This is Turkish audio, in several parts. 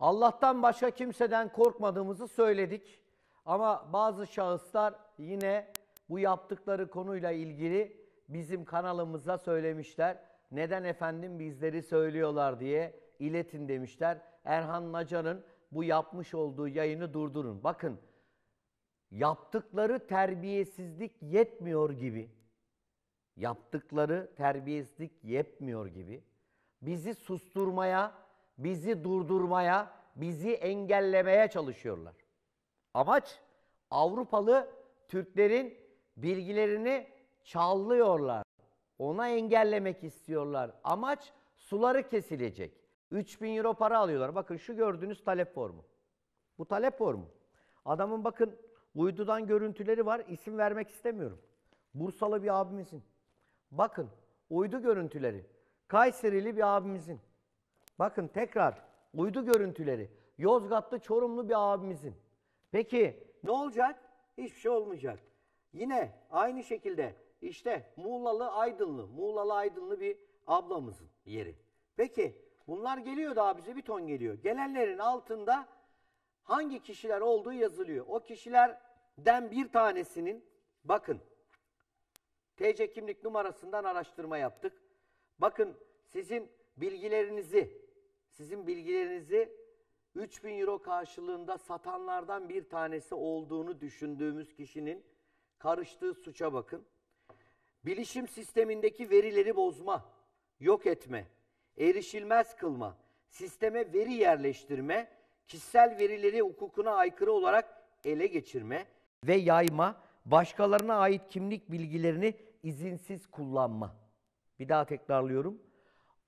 Allah'tan başka kimseden korkmadığımızı söyledik. Ama bazı şahıslar yine bu yaptıkları konuyla ilgili bizim kanalımıza söylemişler. Neden efendim bizleri söylüyorlar diye iletin demişler. Erhan Nacar'ın bu yapmış olduğu yayını durdurun. Bakın yaptıkları terbiyesizlik yetmiyor gibi. Yaptıkları terbiyesizlik yetmiyor gibi. Bizi susturmaya, bizi durdurmaya, bizi engellemeye çalışıyorlar. Amaç Avrupalı Türklerin bilgilerini çallıyorlar. Ona engellemek istiyorlar. Amaç suları kesilecek. 3000 euro para alıyorlar. Bakın şu gördüğünüz talep formu. Bu talep formu. Adamın bakın uydudan görüntüleri var. İsim vermek istemiyorum. Bursalı bir abimizin. Bakın uydu görüntüleri. Kayserili bir abimizin. Bakın tekrar uydu görüntüleri. Yozgatlı Çorumlu bir abimizin. Peki ne olacak? Hiçbir şey olmayacak. Yine aynı şekilde işte Muğlalı Aydınlı, Muğlalı Aydınlı bir ablamızın yeri. Peki bunlar geliyor daha bize bir ton geliyor. Gelenlerin altında hangi kişiler olduğu yazılıyor. O kişilerden bir tanesinin bakın TC kimlik numarasından araştırma yaptık. Bakın sizin bilgilerinizi sizin bilgilerinizi 3000 euro karşılığında satanlardan bir tanesi olduğunu düşündüğümüz kişinin karıştığı suça bakın. Bilişim sistemindeki verileri bozma, yok etme, erişilmez kılma, sisteme veri yerleştirme, kişisel verileri hukukuna aykırı olarak ele geçirme ve yayma, başkalarına ait kimlik bilgilerini izinsiz kullanma. Bir daha tekrarlıyorum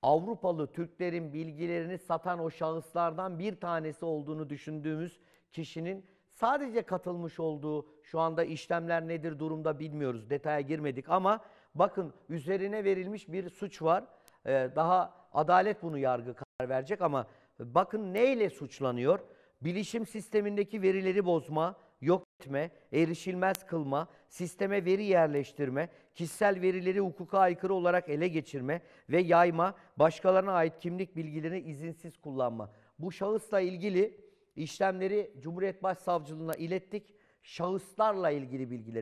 Avrupalı Türklerin bilgilerini satan o şahıslardan bir tanesi olduğunu düşündüğümüz kişinin sadece katılmış olduğu şu anda işlemler nedir durumda bilmiyoruz. Detaya girmedik ama bakın üzerine verilmiş bir suç var. Ee, daha adalet bunu yargı karar verecek ama bakın neyle suçlanıyor? Bilişim sistemindeki verileri bozma, yok etme, erişilmez kılma, sisteme veri yerleştirme, kişisel verileri hukuka aykırı olarak ele geçirme ve yayma, başkalarına ait kimlik bilgilerini izinsiz kullanma. Bu şahısla ilgili işlemleri Cumhuriyet Başsavcılığına ilettik. Şahıslarla ilgili bilgileri